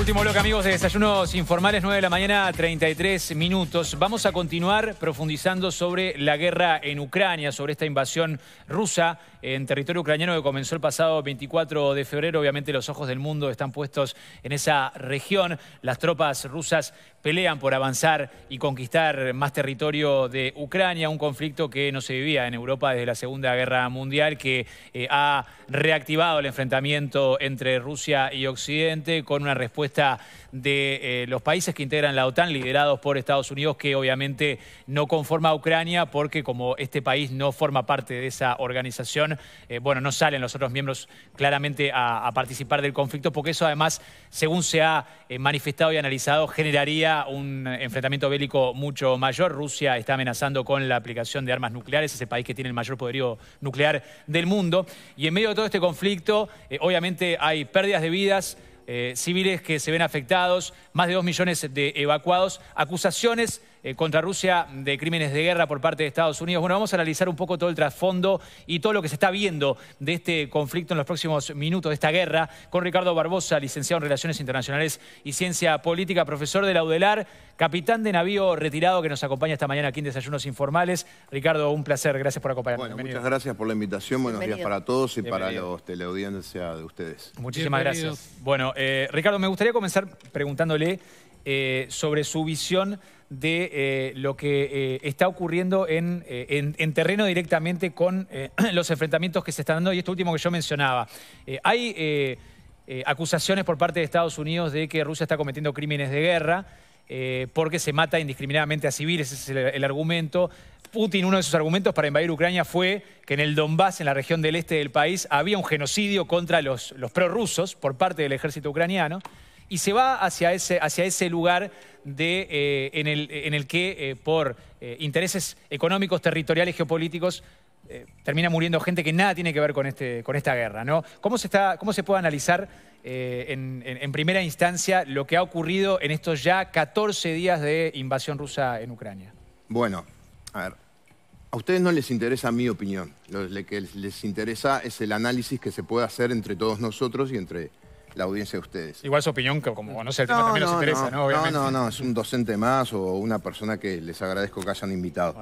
Último bloque, amigos, de Desayunos Informales, 9 de la mañana, 33 minutos. Vamos a continuar profundizando sobre la guerra en Ucrania, sobre esta invasión rusa en territorio ucraniano que comenzó el pasado 24 de febrero. Obviamente los ojos del mundo están puestos en esa región. Las tropas rusas pelean por avanzar y conquistar más territorio de Ucrania, un conflicto que no se vivía en Europa desde la Segunda Guerra Mundial, que eh, ha reactivado el enfrentamiento entre Rusia y Occidente con una respuesta de eh, los países que integran la OTAN, liderados por Estados Unidos, que obviamente no conforma a Ucrania porque como este país no forma parte de esa organización, eh, bueno, no salen los otros miembros claramente a, participar del conflicto, porque eso además, según se ha manifestado y analizado, generaría un enfrentamiento bélico mucho mayor. Rusia está amenazando con la aplicación de armas nucleares, es el país que tiene el mayor poderío nuclear del mundo. Y en medio de todo este conflicto, eh, obviamente hay pérdidas de vidas, eh, civiles que se ven afectados, más de dos millones de evacuados, acusaciones eh, contra Rusia de crímenes de guerra por parte de Estados Unidos. Bueno, vamos a analizar un poco todo el trasfondo y todo lo que se está viendo de este conflicto en los próximos minutos, de esta guerra, con Ricardo Barbosa, licenciado en Relaciones Internacionales y Ciencia Política, profesor de la capitán de navío retirado que nos acompaña esta mañana aquí en Desayunos Informales. Ricardo, un placer, gracias por acompañarnos. Bueno, muchas gracias por la invitación, buenos días para todos y para los audiencia de ustedes. Muchísimas gracias. Bueno, eh, Ricardo, me gustaría comenzar preguntándole eh, sobre su visión de eh, lo que eh, está ocurriendo eh, en, terreno directamente con los enfrentamientos que se están dando y esto último que yo mencionaba. hay acusaciones por parte de Estados Unidos de que Rusia está cometiendo crímenes de guerra porque se mata indiscriminadamente a civiles, ese es el, argumento. Putin, uno de sus argumentos para invadir Ucrania fue que en el Donbass, en la región del este del país, había un genocidio contra los, los prorrusos por parte del ejército ucraniano y se va hacia ese, hacia ese lugar de, eh, en, el, en, el, que eh, por eh, intereses económicos, territoriales, geopolíticos, termina muriendo gente que nada tiene que ver con, este, con esta guerra. ¿no? ¿Cómo, se está, ¿Cómo se puede analizar en, en primera instancia lo que ha ocurrido en estos ya 14 días de invasión rusa en Ucrania? Bueno, a ver, a ustedes no les interesa mi opinión. Lo que les interesa es el análisis que se puede hacer entre todos nosotros y entre la audiencia de ustedes. Igual su opinión, como sé, el tema, también nos interesa, ¿no? No, no, no, es un docente más o una persona que les agradezco que hayan invitado.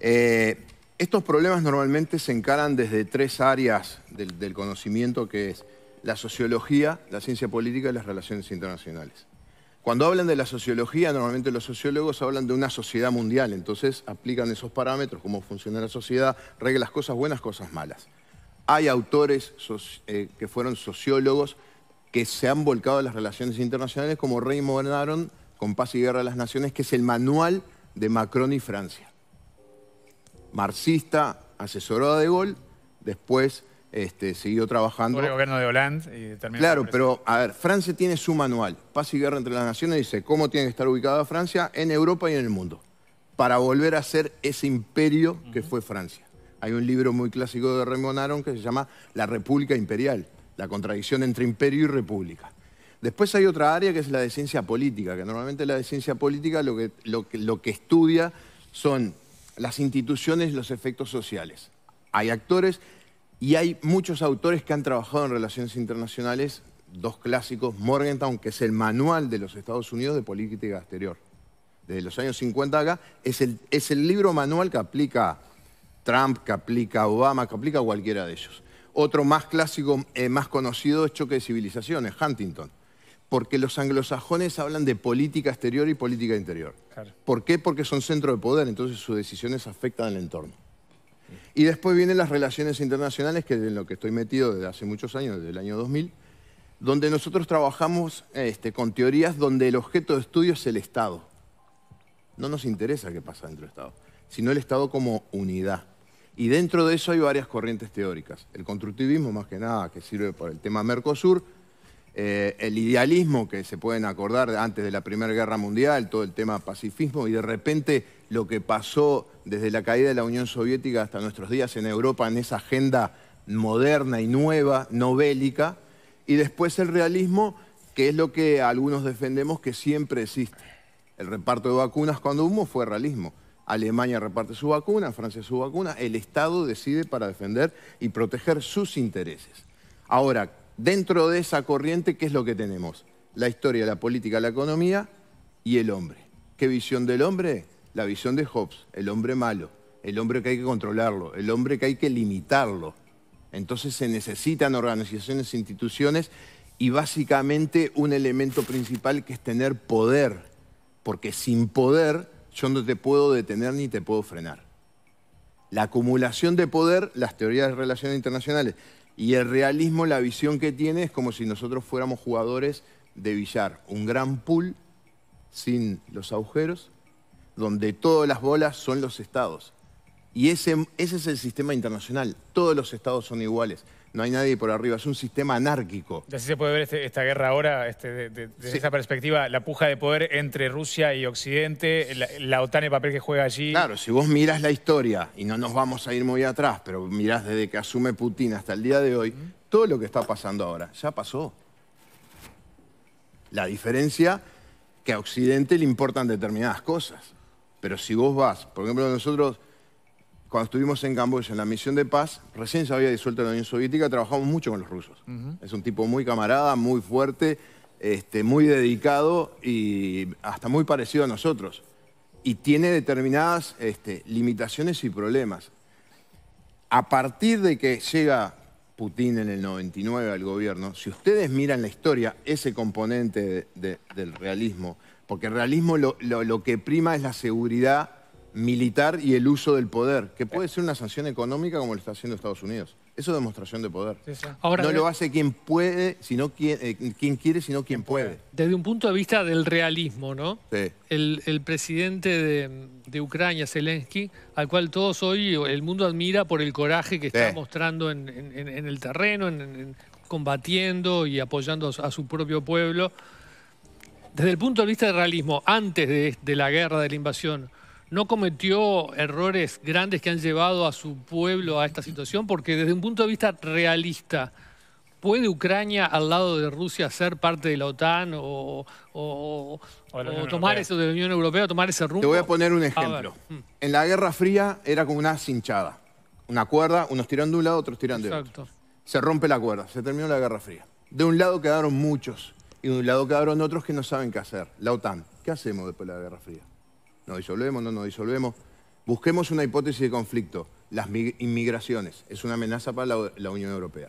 Eh, estos problemas normalmente se encaran desde tres áreas del, conocimiento, que es la sociología, la ciencia política y las relaciones internacionales. Cuando hablan de la sociología, normalmente los sociólogos hablan de una sociedad mundial, entonces aplican esos parámetros, cómo funciona la sociedad, reglas, cosas buenas, cosas malas. Hay autores eh, que fueron sociólogos que se han volcado las relaciones internacionales como Aron con Paz y Guerra de las Naciones, que es el manual de Macron y Francia. Marxista, asesorada De Gaulle, después este, siguió trabajando. Por el gobierno de Hollande y terminó. Claro, pero a ver, Francia tiene su manual. Paz y guerra entre las naciones dice cómo tiene que estar ubicada Francia en Europa y en el mundo. Para volver a ser ese imperio que fue Francia. Hay un libro muy clásico de Raymond Aron que se llama La República Imperial la contradicción entre imperio y república. Después hay otra área que es la de ciencia política, que normalmente la de ciencia política lo que, lo estudia son las instituciones y los efectos sociales. Hay actores y hay muchos autores que han trabajado en relaciones internacionales, dos clásicos, Morgenthau, que es el manual de los Estados Unidos de política exterior. Desde los años 50 acá, es el, es el libro manual que aplica Trump, que aplica Obama, que aplica cualquiera de ellos. Otro más clásico, eh, más conocido, es Choque de Civilizaciones, Huntington. Porque los anglosajones hablan de política exterior y política interior. ¿Por qué? Porque son centro de poder, entonces sus decisiones afectan al entorno. Y después vienen las relaciones internacionales, que es en lo que estoy metido desde hace muchos años, desde el año 2000, donde nosotros trabajamos este, con teorías donde el objeto de estudio es el Estado. No nos interesa qué pasa dentro del Estado, sino el Estado como unidad. Y dentro de eso hay varias corrientes teóricas. El constructivismo, más que nada, que sirve por el tema Mercosur, eh, el idealismo que se pueden acordar antes de la Primera Guerra Mundial, todo el tema pacifismo, y de repente lo que pasó desde la caída de la Unión Soviética hasta nuestros días en Europa, en esa agenda moderna y nueva, no bélica, y después el realismo, que es lo que algunos defendemos que siempre existe. El reparto de vacunas cuando hubo fue realismo. Alemania reparte su vacuna, Francia su vacuna, el Estado decide para defender y proteger sus intereses. Ahora, dentro de esa corriente, ¿qué es lo que tenemos? La historia, la política, la economía y el hombre. ¿Qué visión del hombre? La visión de Hobbes, el hombre malo, el hombre que hay que controlarlo, el hombre que hay que limitarlo. Entonces se necesitan organizaciones, e instituciones y básicamente un elemento principal que es tener poder, porque sin poder yo no te puedo detener ni te puedo frenar. La acumulación de poder, las teorías de relaciones internacionales y el realismo, la visión que tiene es como si nosotros fuéramos jugadores de billar, un gran pool sin los agujeros, donde todas las bolas son los estados. Y ese, ese es el sistema internacional, todos los estados son iguales no hay nadie por arriba, es un sistema anárquico. Así se puede ver este, esta guerra ahora, desde este, esta esa perspectiva, la puja de poder entre Rusia y Occidente, la, OTAN, el papel que juega allí. Claro, si vos mirás la historia, y no nos vamos a ir muy atrás, pero mirás desde que asume Putin hasta el día de hoy, todo lo que está pasando ahora ya pasó. La diferencia que a Occidente le importan determinadas cosas. Pero si vos vas, por ejemplo, nosotros cuando estuvimos en Camboya en la misión de paz, recién se había disuelto la Unión Soviética, trabajamos mucho con los rusos. Es un tipo muy camarada, muy fuerte, este, muy dedicado y hasta muy parecido a nosotros. Y tiene determinadas este, limitaciones y problemas. A partir de que llega Putin en el 99 al gobierno, si ustedes miran la historia, ese componente del realismo, porque el realismo lo, lo que prima es la seguridad militar y el uso del poder, que puede ser una sanción económica como lo está haciendo Estados Unidos. Eso es demostración de poder. no lo hace quien puede, sino quien, eh, quien quiere, sino quien puede. Desde un punto de vista del realismo, ¿no? El, presidente de, Ucrania, Zelensky, al cual todos hoy el mundo admira por el coraje que está mostrando en, el terreno, en, combatiendo y apoyando a su propio pueblo. Desde el punto de vista del realismo, antes de la guerra, de la invasión, no cometió errores grandes que han llevado a su pueblo a esta situación? Porque desde un punto de vista realista, ¿puede Ucrania al lado de Rusia ser parte de la OTAN o, tomar eso de la Unión Europea, tomar ese rumbo? Te voy a poner un ejemplo. Hmm. En la Guerra Fría era como una cinchada, una cuerda, unos tiran de un lado, otros tiran de otro. Se rompe la cuerda, se terminó la Guerra Fría. De un lado quedaron muchos y de un lado quedaron otros que no saben qué hacer, la OTAN. ¿Qué hacemos después de la Guerra Fría? nos disolvemos, no nos disolvemos. Busquemos una hipótesis de conflicto. Las inmigraciones. Es una amenaza para la, Unión Europea.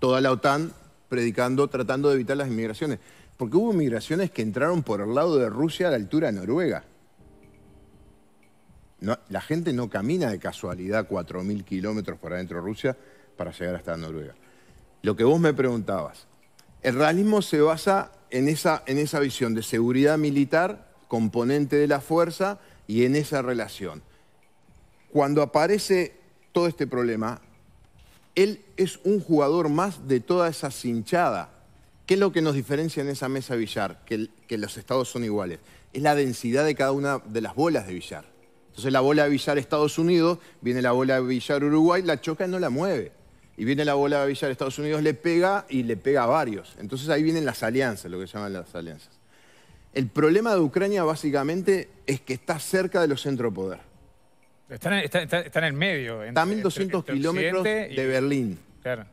Toda la OTAN predicando, tratando de evitar las inmigraciones. Porque hubo inmigraciones que entraron por el lado de Rusia a la altura de Noruega. la gente no camina de casualidad 4.000 kilómetros por adentro de Rusia para llegar hasta Noruega. Lo que vos me preguntabas, el realismo se basa en esa, en esa visión de seguridad militar componente de la fuerza y en esa relación. Cuando aparece todo este problema, él es un jugador más de toda esa cinchada. ¿Qué es lo que nos diferencia en esa mesa billar? Que, que los estados son iguales. Es la densidad de cada una de las bolas de billar. Entonces la bola de billar Estados Unidos, viene la bola de billar Uruguay, la choca y no la mueve. Y viene la bola de billar Estados Unidos, le pega y le pega a varios. Entonces ahí vienen las alianzas, lo que llaman las alianzas. El problema de Ucrania básicamente es que está cerca de los centros de poder. Está en, el medio. está a 1200 kilómetros de Berlín. Claro.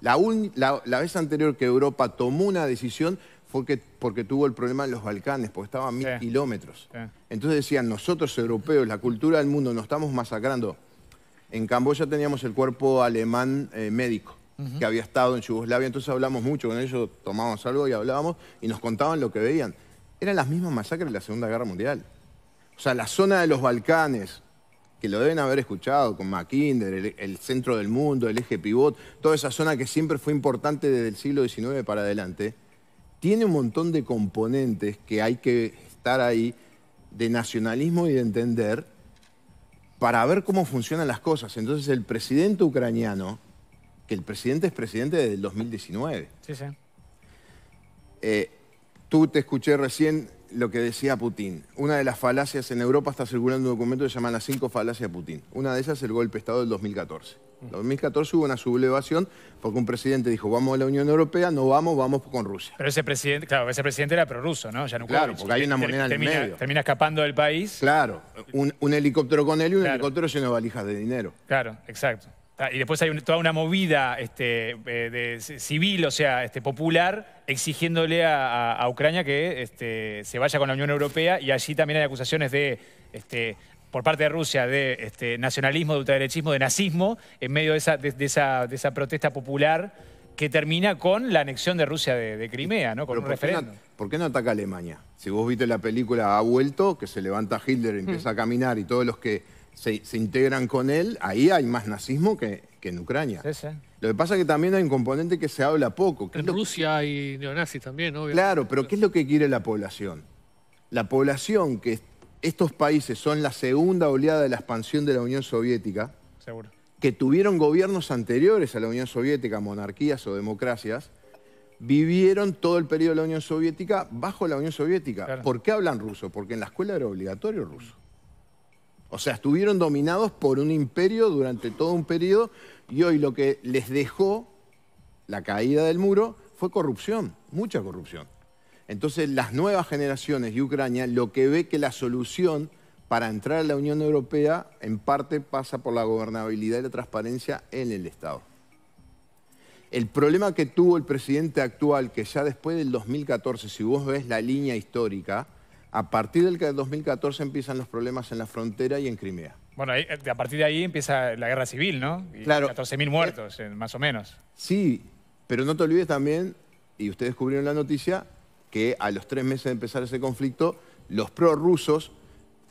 La, vez anterior que Europa tomó una decisión fue porque tuvo el problema en los Balcanes, porque estaba a mil kilómetros. Entonces decían, nosotros europeos, la cultura del mundo, nos estamos masacrando. En Camboya teníamos el cuerpo alemán eh, médico, que había estado en Yugoslavia, entonces hablamos mucho con ellos, tomábamos algo y hablábamos, y nos contaban lo que veían eran las mismas masacres de la Segunda Guerra Mundial. O sea, la zona de los Balcanes, que lo deben haber escuchado con Mackinder, el, centro del mundo, el eje pivot, toda esa zona que siempre fue importante desde el siglo XIX para adelante, tiene un montón de componentes que hay que estar ahí de nacionalismo y de entender para ver cómo funcionan las cosas. Entonces el presidente ucraniano, que el presidente es presidente desde el 2019. Sí, eh, Tú te escuché recién lo que decía Putin. Una de las falacias en Europa está circulando un documento que se llama las cinco falacias de Putin. Una de ellas es el golpe de Estado del 2014. En 2014 hubo una sublevación porque un presidente dijo, vamos a la Unión Europea, no vamos, vamos con Rusia. Pero ese presidente, claro, ese presidente era prorruso, ¿no? no Claro, porque hay una moneda termina, en el medio. Termina escapando del país. Claro, un, helicóptero con él y un helicóptero lleno de valijas de dinero. Claro, exacto. Ah, y después hay toda una movida este, eh, civil, o sea, este, popular, exigiéndole a, Ucrania que este, se vaya con la Unión Europea y allí también hay acusaciones de, por parte de Rusia de nacionalismo, de ultraderechismo, de nazismo, en medio de esa, protesta popular que termina con la anexión de Rusia de, Crimea, ¿no? Con ¿por, qué no, ataca Alemania? Si vos viste la película Ha vuelto, que se levanta Hitler y hmm. empieza a caminar y todos los que se, integran con él, ahí hay más nazismo que, en Ucrania. Lo que pasa es que también hay un componente que se habla poco. En Rusia hay neonazis también, obviamente. Claro, pero ¿qué es lo que quiere la población? La población que estos países son la segunda oleada de la expansión de la Unión Soviética, que tuvieron gobiernos anteriores a la Unión Soviética, monarquías o democracias, vivieron todo el periodo de la Unión Soviética bajo la Unión Soviética. ¿Por qué hablan ruso? Porque en la escuela era obligatorio ruso. O sea, estuvieron dominados por un imperio durante todo un periodo y hoy lo que les dejó la caída del muro fue corrupción, mucha corrupción. Entonces las nuevas generaciones de Ucrania lo que ve que la solución para entrar a la Unión Europea en parte pasa por la gobernabilidad y la transparencia en el Estado. El problema que tuvo el presidente actual, que ya después del 2014, si vos ves la línea histórica, a partir del 2014 empiezan los problemas en la frontera y en Crimea. Bueno, eh, a partir de ahí empieza la guerra civil, ¿no? claro. 14.000 muertos, eh, más o menos. Sí, pero no te olvides también, y ustedes cubrieron la noticia, que a los tres meses de empezar ese conflicto, los prorrusos,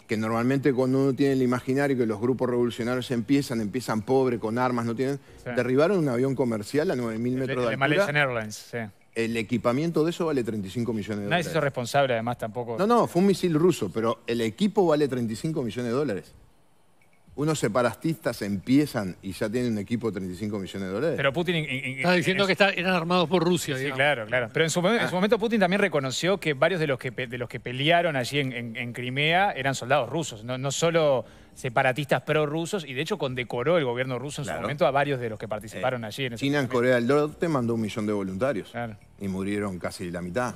que normalmente cuando uno tiene el imaginario que los grupos revolucionarios empiezan, empiezan pobre, con armas, no tienen, derribaron un avión comercial a 9.000 metros de altura. Airlines, sí el equipamiento de eso vale 35 millones de dólares. Nadie es responsable, además, tampoco. No, no, fue un misil ruso, pero el equipo vale 35 millones de dólares unos separatistas empiezan y ya tienen un equipo de 35 millones de dólares. Pero Putin... diciendo que eran armados por Rusia, Sí, claro, claro. Pero en su, ah. momento Putin también reconoció que varios de los que, de los que pelearon allí en, Crimea eran soldados rusos, no, solo separatistas prorrusos, y de hecho condecoró el gobierno ruso en su momento a varios de los que participaron eh, allí. En China en Corea del Norte mandó un millón de voluntarios y murieron casi la mitad.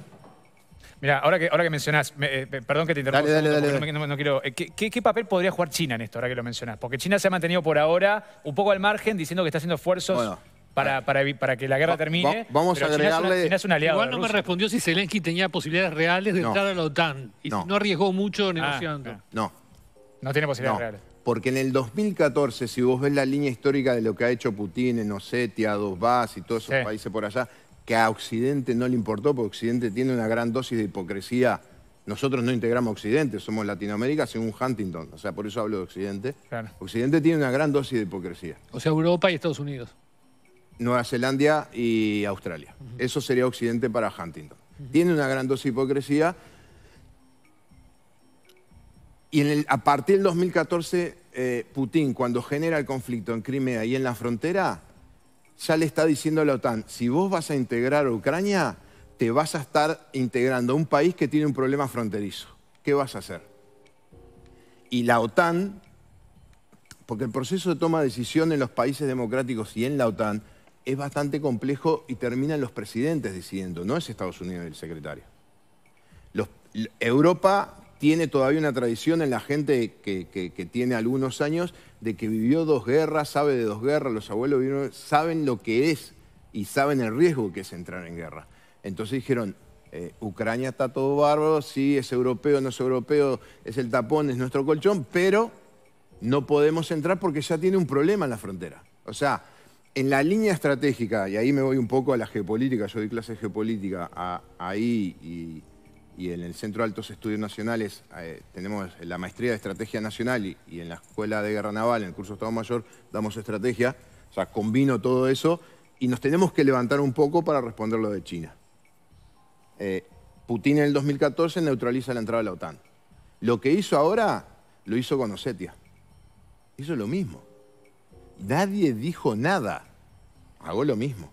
Mira, ahora que, ahora que mencionás, eh, perdón que te interrumpa, No, quiero, eh, ¿qué, papel podría jugar China en esto, ahora que lo mencionás? Porque China se ha mantenido por ahora un poco al margen, diciendo que está haciendo esfuerzos Para, ah. para, que la guerra termine. vamos a agregarle. China es Igual no me respondió si Zelensky tenía posibilidades reales de entrar a la OTAN. Y no, arriesgó mucho ah, negociando. Ah. no. No tiene posibilidades reales. Porque en el 2014, si vos ves la línea histórica de lo que ha hecho Putin en Osetia, Dosbás y todos esos países por allá, que a Occidente no le importó, porque Occidente tiene una gran dosis de hipocresía. Nosotros no integramos Occidente, somos Latinoamérica según Huntington, o sea, por eso hablo de Occidente. Occidente tiene una gran dosis de hipocresía. O sea, Europa y Estados Unidos. Nueva Zelanda y Australia. Eso sería Occidente para Huntington. Tiene una gran dosis de hipocresía. Y a partir del 2014, eh, Putin, cuando genera el conflicto en Crimea y en la frontera, ya le está diciendo a la OTAN, si vos vas a integrar a Ucrania, te vas a estar integrando a un país que tiene un problema fronterizo. ¿Qué vas a hacer? Y la OTAN, porque el proceso de toma de decisión en los países democráticos y en la OTAN es bastante complejo y terminan los presidentes decidiendo, no es Estados Unidos el secretario. Europa tiene todavía una tradición en la gente que, tiene algunos años de que vivió dos guerras, sabe de dos guerras, los abuelos vivieron, saben lo que es y saben el riesgo que es entrar en guerra. Entonces dijeron, eh, Ucrania está todo bárbaro, sí, es europeo, no es europeo, es el tapón, es nuestro colchón, pero no podemos entrar porque ya tiene un problema en la frontera. O sea, en la línea estratégica, y ahí me voy un poco a la geopolítica, yo doy clase geopolítica ahí y, y en el Centro de Altos Estudios Nacionales eh, tenemos la maestría de Estrategia Nacional y, en la Escuela de Guerra Naval, en el curso de Estado Mayor, damos estrategia. O sea, combino todo eso y nos tenemos que levantar un poco para responder lo de China. Eh, Putin en el 2014 neutraliza la entrada de la OTAN. Lo que hizo ahora lo hizo con Osetia. Hizo lo mismo. Nadie dijo nada. Hago lo mismo.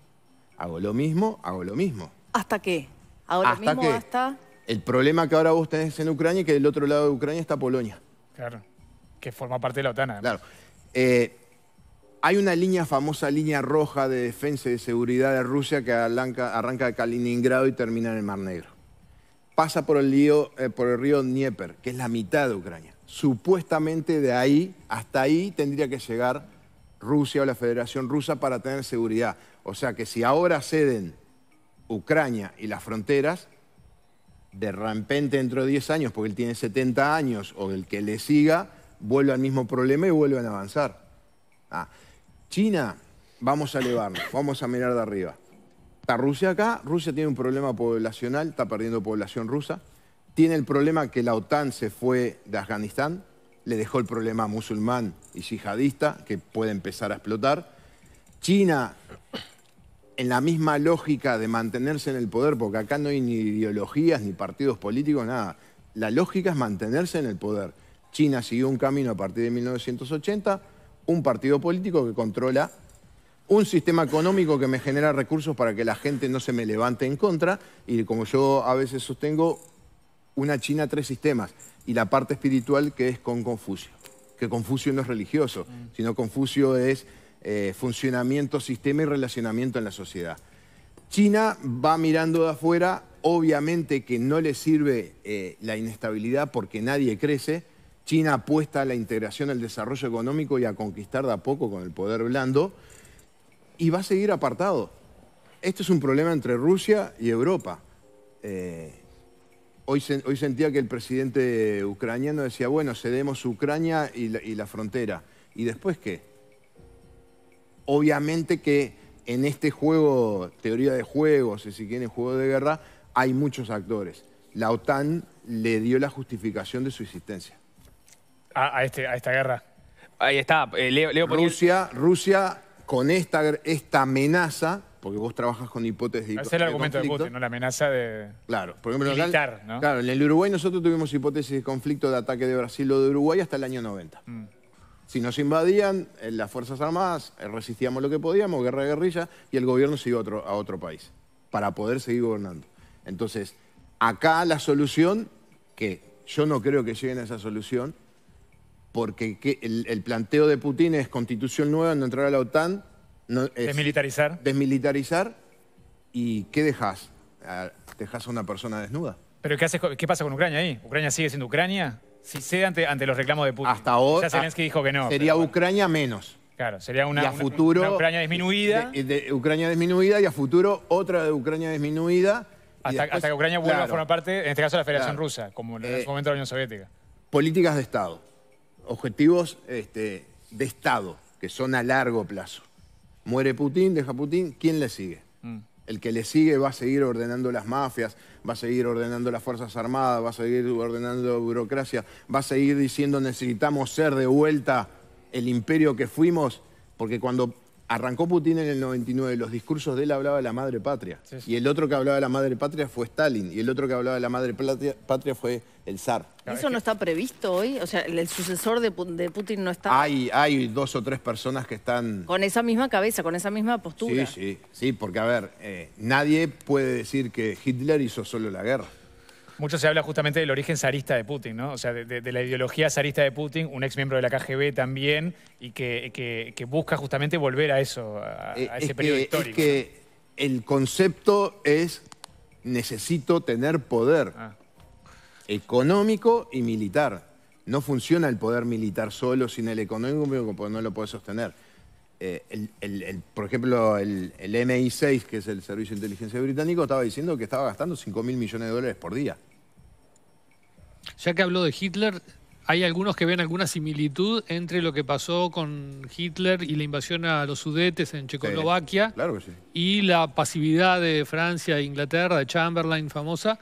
Hago lo mismo, hago lo mismo. ¿Hasta qué? Ahora ¿Hasta mismo hasta... El problema que ahora vos tenés en Ucrania es que del otro lado de Ucrania está Polonia. Claro, que forma parte de la OTAN. Claro. Eh, hay una línea, famosa línea roja de defensa y de seguridad de Rusia que arranca, de Kaliningrado y termina en el Mar Negro. Pasa por el, eh, por el río Dnieper, que es la mitad de Ucrania. Supuestamente de ahí, hasta ahí tendría que llegar Rusia o la Federación Rusa para tener seguridad. O sea que si ahora ceden Ucrania y las fronteras, de repente dentro de 10 años, porque él tiene 70 años o el que le siga, vuelve al mismo problema y vuelven a avanzar. Ah, China, vamos a elevarnos, vamos a mirar de arriba. Está Rusia acá, Rusia tiene un problema poblacional, está perdiendo población rusa. Tiene el problema que la OTAN se fue de Afganistán, le dejó el problema musulmán y yihadista, que puede empezar a explotar. China en la misma lógica de mantenerse en el poder, porque acá no hay ni ideologías, ni partidos políticos, nada. La lógica es mantenerse en el poder. China siguió un camino a partir de 1980, un partido político que controla un sistema económico que me genera recursos para que la gente no se me levante en contra y como yo a veces sostengo, una China, tres sistemas y la parte espiritual que es con Confucio, que Confucio no es religioso, mm. sino Confucio es eh, funcionamiento, sistema y relacionamiento en la sociedad. China va mirando de afuera, obviamente que no le sirve eh, la inestabilidad porque nadie crece. China apuesta a la integración, al desarrollo económico y a conquistar de a poco con el poder blando y va a seguir apartado. Esto es un problema entre Rusia y Europa. Eh, hoy, sentía que el presidente ucraniano decía, bueno, cedemos Ucrania y la frontera. ¿Y después qué? Obviamente que en este juego, teoría de juego, si quieren, juego de guerra, hay muchos actores. La OTAN le dio la justificación de su existencia. A, este, esta guerra. Ahí está, eh, Leo, Rusia, Rusia, con esta, esta amenaza, porque vos trabajas con hipótesis de Es el argumento de, ¿no? La amenaza de claro, por ejemplo, Claro, en el Uruguay nosotros tuvimos hipótesis de conflicto de ataque de Brasil o de Uruguay hasta el año 90. Si nos invadían eh, las Fuerzas Armadas, eh, resistíamos lo que podíamos, guerra de guerrilla, y el gobierno se iba a otro, país para poder seguir gobernando. Entonces, acá la solución, que yo no creo que lleguen a esa solución, porque el, planteo de Putin es constitución nueva, no entrar a la OTAN. desmilitarizar. Desmilitarizar. ¿Y qué dejas? Ah, ¿Dejas a una persona desnuda? ¿Pero qué, qué pasa con Ucrania ahí? ¿Ucrania sigue siendo Ucrania? Si cede ante, los reclamos de Putin. Hasta ahora. Ya dijo que no. Sería Ucrania menos. Claro, sería una, Ucrania disminuida. Ucrania disminuida y a futuro otra de Ucrania disminuida. Hasta, que Ucrania vuelva a formar parte, en este caso, de la Federación Rusa, como en eh, su momento la Unión Soviética. Políticas de Estado. Objetivos este, de Estado, que son a largo plazo. Muere Putin, deja Putin, ¿quién le sigue? Mm. El que le sigue va a seguir ordenando las mafias, va a seguir ordenando las Fuerzas Armadas, va a seguir ordenando burocracia, va a seguir diciendo necesitamos ser de vuelta el imperio que fuimos, porque cuando Arrancó Putin en el 99, los discursos de él hablaba de la madre patria. Y el otro que hablaba de la madre patria fue Stalin. Y el otro que hablaba de la madre patria, fue el zar. ¿Eso no está previsto hoy? O sea, el sucesor de, Putin no está... Hay, hay dos o tres personas que están... Con esa misma cabeza, con esa misma postura. Sí, sí, sí, porque a ver, eh, nadie puede decir que Hitler hizo solo la guerra. Mucho se habla justamente del origen zarista de Putin, ¿no? O sea, de, la ideología zarista de Putin, un ex miembro de la KGB también, y que, busca justamente volver a eso, a, eh, ese periodo histórico. Es que el concepto es necesito tener poder ah. económico y militar. No funciona el poder militar solo, sin el económico, porque no lo puede sostener. Eh, el, por ejemplo, el, MI6, que es el Servicio de Inteligencia Británico, estaba diciendo que estaba gastando 5 mil millones de dólares por día. Ya que habló de Hitler, hay algunos que ven alguna similitud entre lo que pasó con Hitler y la invasión a los Sudetes en Checoslovaquia claro que sí. y la pasividad de Francia e Inglaterra, de Chamberlain famosa,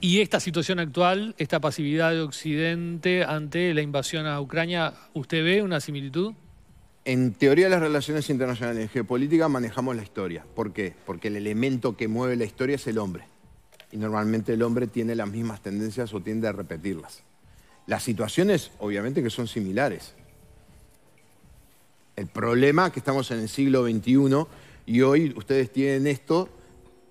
y esta situación actual, esta pasividad de Occidente ante la invasión a Ucrania, ¿usted ve una similitud? En teoría de las relaciones internacionales en geopolítica manejamos la historia. ¿Por qué? Porque el elemento que mueve la historia es el hombre y normalmente el hombre tiene las mismas tendencias o tiende a repetirlas. Las situaciones obviamente que son similares. El problema es que estamos en el siglo XXI y hoy ustedes tienen esto,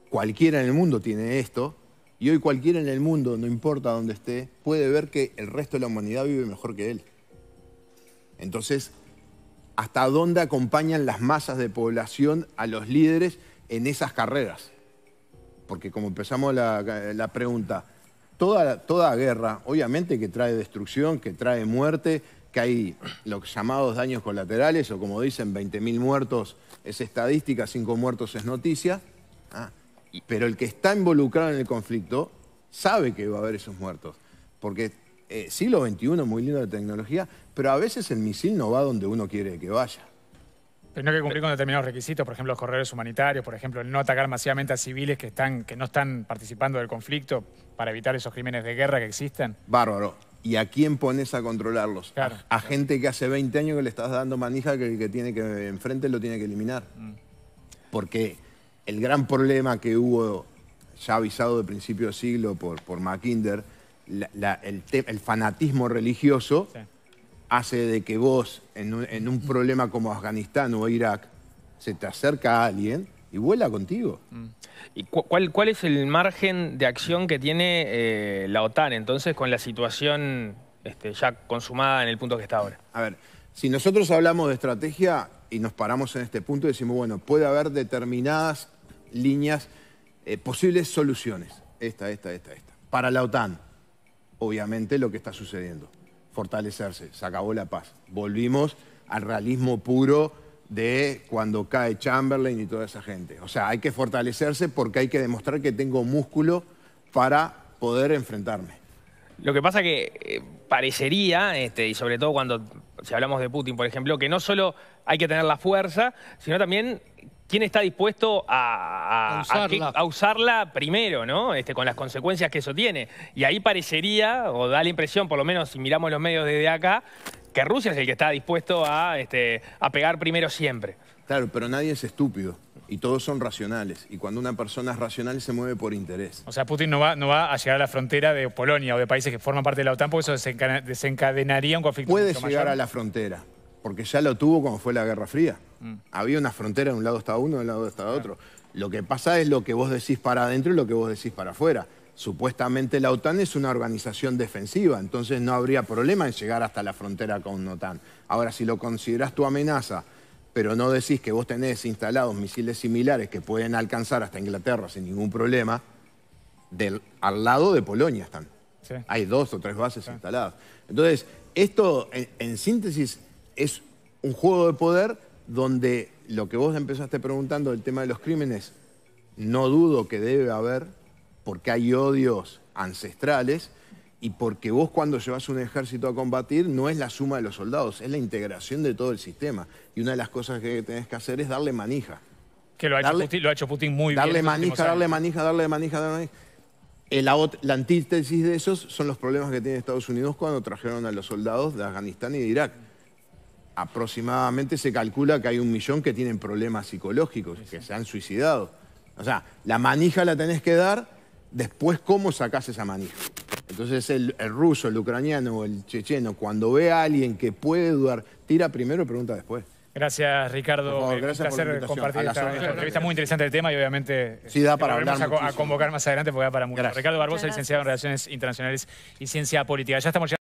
cualquiera en el mundo tiene esto, y hoy cualquiera en el mundo, no importa dónde esté, puede ver que el resto de la humanidad vive mejor que él. Entonces, ¿hasta dónde acompañan las masas de población a los líderes en esas carreras? porque como empezamos la, pregunta, toda, toda guerra, obviamente que trae destrucción, que trae muerte, que hay los llamados daños colaterales, o como dicen, 20.000 muertos es estadística, 5 muertos es noticia. Ah, pero el que está involucrado en el conflicto sabe que va a haber esos muertos. Porque eh, siglo XXI, muy lindo de tecnología, pero a veces el misil no va donde uno quiere que vaya. Pero hay que cumplir con determinados requisitos, por ejemplo, los corredores humanitarios, por ejemplo, el no atacar masivamente a civiles que, están, que no están participando del conflicto para evitar esos crímenes de guerra que existen. Bárbaro. ¿Y a quién pones a controlarlos? a, gente que hace 20 años que le estás dando manija que que tiene que enfrente lo tiene que eliminar. Mm. Porque el gran problema que hubo ya avisado de principio de siglo por, por Mackinder, el, fanatismo religioso hace de que vos, en un, problema como Afganistán o Irak, se te acerca a alguien y vuela contigo. Mm. ¿Y cuál, cuál, es el margen de acción que tiene eh, la OTAN entonces con la situación este, ya consumada en el punto que está ahora? A ver, si nosotros hablamos de estrategia y nos paramos en este punto decimos, bueno, puede haber determinadas líneas, eh, posibles soluciones. Esta, esta, esta, esta. Para la OTAN, obviamente, lo que está sucediendo fortalecerse, se acabó la paz. Volvimos al realismo puro de cuando cae Chamberlain y toda esa gente. O sea, hay que fortalecerse porque hay que demostrar que tengo músculo para poder enfrentarme. Lo que pasa que eh, parecería, este, y sobre todo cuando si hablamos de Putin, por ejemplo, que no solo hay que tener la fuerza, sino también quién está dispuesto a, usarla. primero, ¿no? Este, con las consecuencias que eso tiene. Y ahí parecería, o da la impresión, por lo menos si miramos los medios desde acá, que Rusia es el que está dispuesto a, este, pegar primero siempre. Claro, pero nadie es estúpido. Y todos son racionales. Y cuando una persona es racional se mueve por interés. O sea, Putin no va, a llegar a la frontera de Polonia o de países que forman parte de la OTAN porque eso desencadenaría un conflicto. Puede llegar a la frontera, porque ya lo tuvo cuando fue la Guerra Fría. Mm. Había una frontera, de un lado estaba uno, de un lado estaba otro. Lo que pasa es lo que vos decís para adentro y lo que vos decís para afuera. Supuestamente la OTAN es una organización defensiva, entonces no habría problema en llegar hasta la frontera con OTAN. Ahora, si lo considerás tu amenaza, pero no decís que vos tenés instalados misiles similares que pueden alcanzar hasta Inglaterra sin ningún problema, al lado de Polonia están. Hay dos o tres bases instaladas. Entonces, esto, en síntesis, es un juego de poder donde lo que vos empezaste preguntando, el tema de los crímenes, no dudo que debe haber, porque hay odios ancestrales y porque vos cuando llevas un ejército a combatir no es la suma de los soldados, es la integración de todo el sistema. Y una de las cosas que tenés que hacer es darle manija. Que lo ha, hecho, Putin, muy bien. darle manija, darle manija, darle manija, la, antítesis de esos son los problemas que tiene Estados Unidos cuando trajeron a los soldados de Afganistán y de Irak aproximadamente se calcula que hay un millón que tienen problemas psicológicos, que se han suicidado. O sea, la manija la tenés que dar, después cómo sacás esa manija. Entonces el, ruso, el ucraniano, o el checheno, cuando ve a alguien que puede dudar, tira primero y pregunta después. Gracias, Ricardo. un placer compartir esta, entrevista muy interesante el tema y obviamente sí, da para a, convocar más adelante porque da para mucho. Ricardo Barbosa, licenciado en Relaciones Internacionales y Ciencia Política. Ya estamos